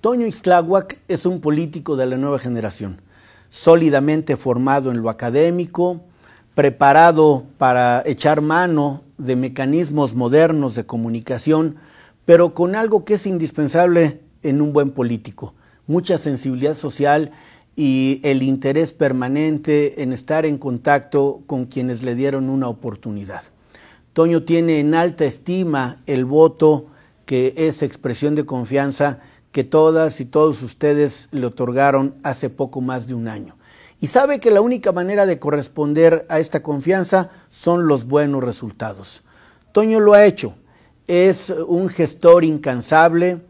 Toño Ixtláhuac es un político de la nueva generación, sólidamente formado en lo académico, preparado para echar mano de mecanismos modernos de comunicación, pero con algo que es indispensable en un buen político, mucha sensibilidad social y el interés permanente en estar en contacto con quienes le dieron una oportunidad. Toño tiene en alta estima el voto que es expresión de confianza que todas y todos ustedes le otorgaron hace poco más de un año. Y sabe que la única manera de corresponder a esta confianza son los buenos resultados. Toño lo ha hecho. Es un gestor incansable,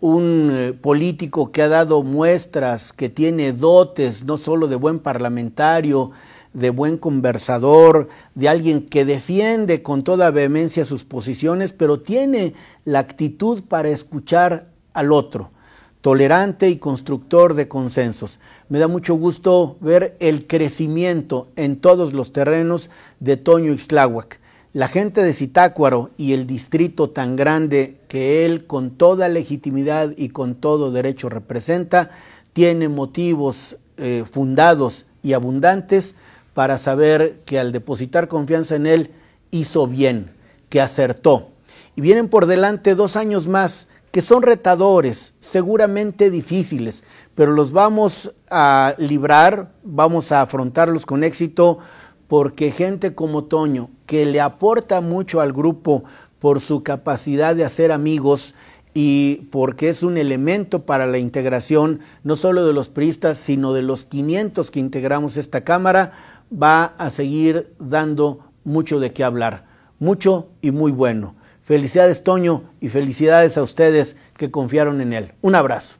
un eh, político que ha dado muestras, que tiene dotes no solo de buen parlamentario, de buen conversador, de alguien que defiende con toda vehemencia sus posiciones, pero tiene la actitud para escuchar al otro, tolerante y constructor de consensos. Me da mucho gusto ver el crecimiento en todos los terrenos de Toño Ixtláhuac. La gente de Citácuaro y el distrito tan grande que él con toda legitimidad y con todo derecho representa, tiene motivos eh, fundados y abundantes para saber que al depositar confianza en él hizo bien, que acertó. Y vienen por delante dos años más que son retadores, seguramente difíciles, pero los vamos a librar, vamos a afrontarlos con éxito, porque gente como Toño, que le aporta mucho al grupo por su capacidad de hacer amigos y porque es un elemento para la integración, no solo de los priistas, sino de los 500 que integramos esta Cámara, va a seguir dando mucho de qué hablar, mucho y muy bueno. Felicidades Toño y felicidades a ustedes que confiaron en él. Un abrazo.